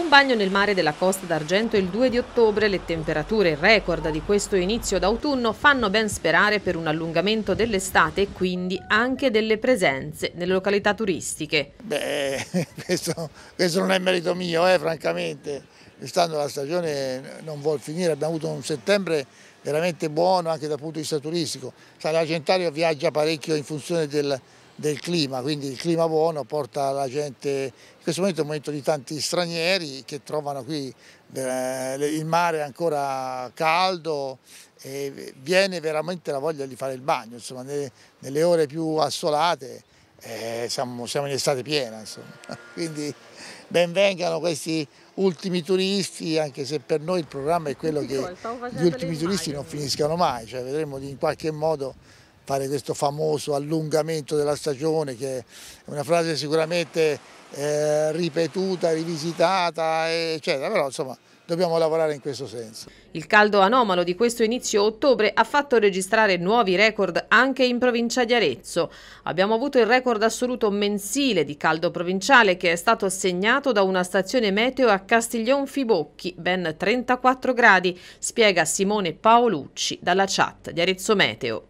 Un bagno nel mare della Costa d'Argento il 2 di ottobre, le temperature record di questo inizio d'autunno fanno ben sperare per un allungamento dell'estate e quindi anche delle presenze nelle località turistiche. Beh, questo, questo non è merito mio, eh, francamente. Quest'anno la stagione non vuol finire, abbiamo avuto un settembre veramente buono anche dal punto di vista turistico. Sarà la viaggia parecchio in funzione del, del clima, quindi il clima buono porta la gente, in questo momento è un momento di tanti stranieri che trovano qui eh, il mare ancora caldo e viene veramente la voglia di fare il bagno, insomma nelle, ore più assolate eh, siamo, siamo, in estate piena, insomma. quindi benvengano questi ultimi turisti, anche se per noi il programma è quello che gli ultimi turisti non finiscano mai, cioè vedremo in qualche modo fare questo famoso allungamento della stagione che è una frase sicuramente eh, ripetuta, rivisitata eccetera, però insomma dobbiamo lavorare in questo senso. Il caldo anomalo di questo inizio ottobre ha fatto registrare nuovi record anche in provincia di Arezzo. Abbiamo avuto il record assoluto mensile di caldo provinciale che è stato assegnato da una stazione meteo a Castiglion Fibocchi, ben 34 gradi, spiega Simone Paolucci dalla chat di Arezzo Meteo.